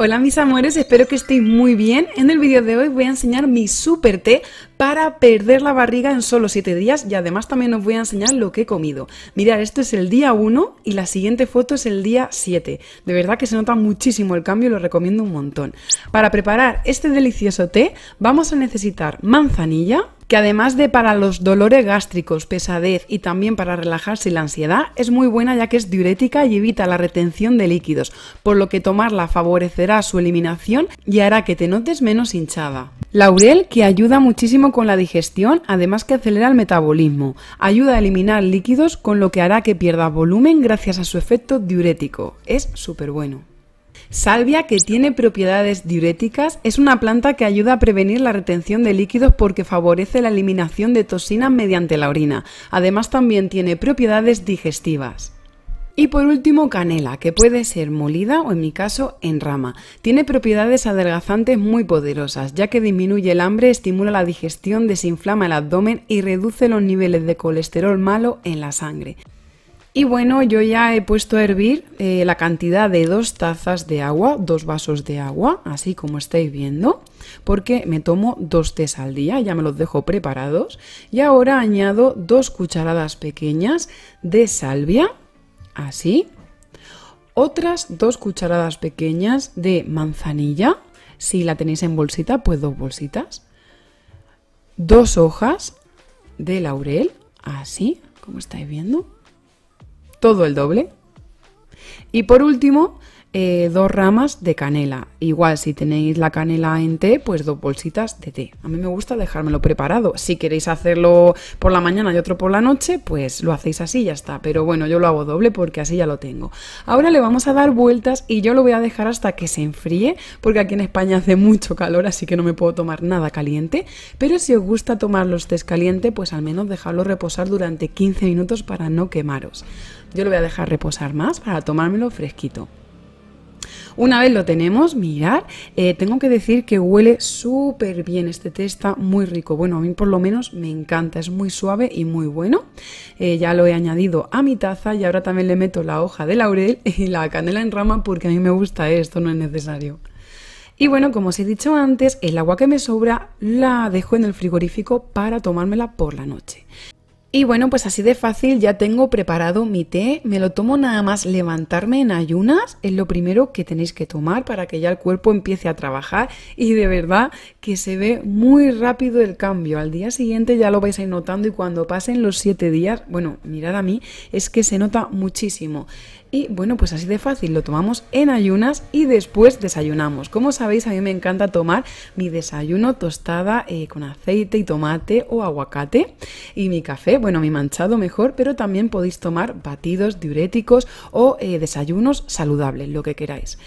Hola mis amores, espero que estéis muy bien. En el vídeo de hoy voy a enseñar mi super té para perder la barriga en solo 7 días y además también os voy a enseñar lo que he comido. Mirad, esto es el día 1 y la siguiente foto es el día 7. De verdad que se nota muchísimo el cambio y lo recomiendo un montón. Para preparar este delicioso té vamos a necesitar manzanilla, que además de para los dolores gástricos, pesadez y también para relajarse la ansiedad, es muy buena ya que es diurética y evita la retención de líquidos, por lo que tomarla favorecerá su eliminación y hará que te notes menos hinchada. Laurel, que ayuda muchísimo con la digestión, además que acelera el metabolismo, ayuda a eliminar líquidos con lo que hará que pierda volumen gracias a su efecto diurético. Es súper bueno. Salvia, que tiene propiedades diuréticas, es una planta que ayuda a prevenir la retención de líquidos porque favorece la eliminación de toxinas mediante la orina. Además también tiene propiedades digestivas. Y por último, canela, que puede ser molida o en mi caso en rama. Tiene propiedades adelgazantes muy poderosas, ya que disminuye el hambre, estimula la digestión, desinflama el abdomen y reduce los niveles de colesterol malo en la sangre. Y bueno, yo ya he puesto a hervir eh, la cantidad de dos tazas de agua, dos vasos de agua, así como estáis viendo, porque me tomo dos tés al día, ya me los dejo preparados. Y ahora añado dos cucharadas pequeñas de salvia, así. Otras dos cucharadas pequeñas de manzanilla, si la tenéis en bolsita, pues dos bolsitas. Dos hojas de laurel, así, como estáis viendo. Todo el doble. Y por último, eh, dos ramas de canela. Igual si tenéis la canela en té, pues dos bolsitas de té. A mí me gusta dejármelo preparado. Si queréis hacerlo por la mañana y otro por la noche, pues lo hacéis así y ya está. Pero bueno, yo lo hago doble porque así ya lo tengo. Ahora le vamos a dar vueltas y yo lo voy a dejar hasta que se enfríe, porque aquí en España hace mucho calor, así que no me puedo tomar nada caliente. Pero si os gusta tomar los tés caliente, pues al menos dejarlo reposar durante 15 minutos para no quemaros. Yo lo voy a dejar reposar más para tomármelo fresquito. Una vez lo tenemos, mirar, eh, tengo que decir que huele súper bien. Este té está muy rico. Bueno, a mí por lo menos me encanta. Es muy suave y muy bueno. Eh, ya lo he añadido a mi taza y ahora también le meto la hoja de laurel y la canela en rama porque a mí me gusta eh, esto, no es necesario. Y bueno, como os he dicho antes, el agua que me sobra la dejo en el frigorífico para tomármela por la noche. Y bueno, pues así de fácil ya tengo preparado mi té, me lo tomo nada más levantarme en ayunas, es lo primero que tenéis que tomar para que ya el cuerpo empiece a trabajar y de verdad que se ve muy rápido el cambio, al día siguiente ya lo vais a ir notando y cuando pasen los siete días, bueno, mirad a mí, es que se nota muchísimo. Y bueno, pues así de fácil, lo tomamos en ayunas y después desayunamos. Como sabéis, a mí me encanta tomar mi desayuno tostada eh, con aceite y tomate o aguacate y mi café bueno, mi manchado mejor, pero también podéis tomar batidos diuréticos o eh, desayunos saludables, lo que queráis.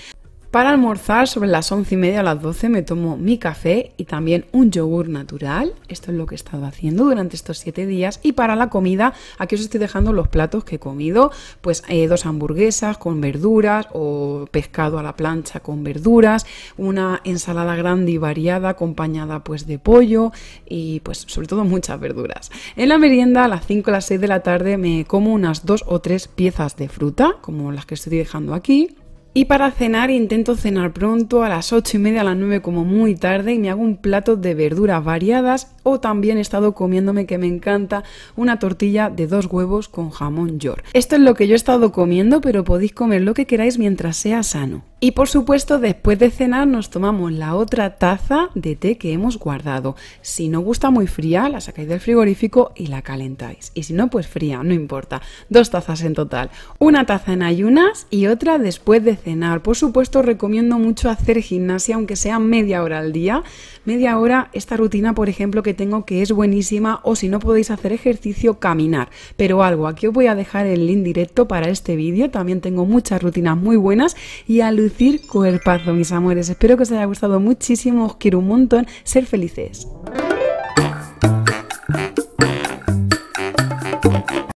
Para almorzar, sobre las once y media a las 12 me tomo mi café y también un yogur natural. Esto es lo que he estado haciendo durante estos 7 días. Y para la comida, aquí os estoy dejando los platos que he comido. Pues eh, dos hamburguesas con verduras o pescado a la plancha con verduras, una ensalada grande y variada acompañada pues de pollo y pues sobre todo muchas verduras. En la merienda a las 5 o las 6 de la tarde me como unas dos o tres piezas de fruta, como las que estoy dejando aquí y para cenar intento cenar pronto, a las 8 y media, a las 9 como muy tarde, y me hago un plato de verduras variadas o también he estado comiéndome, que me encanta, una tortilla de dos huevos con jamón york. Esto es lo que yo he estado comiendo, pero podéis comer lo que queráis mientras sea sano. Y por supuesto, después de cenar nos tomamos la otra taza de té que hemos guardado. Si no gusta muy fría, la sacáis del frigorífico y la calentáis. Y si no, pues fría, no importa. Dos tazas en total. Una taza en ayunas y otra después de cenar. Por supuesto, recomiendo mucho hacer gimnasia, aunque sea media hora al día. Media hora, esta rutina, por ejemplo, que tengo que es buenísima. O si no podéis hacer ejercicio, caminar. Pero algo, aquí os voy a dejar el link directo para este vídeo. También tengo muchas rutinas muy buenas y al el pazo, mis amores. Espero que os haya gustado muchísimo, os quiero un montón, ser felices.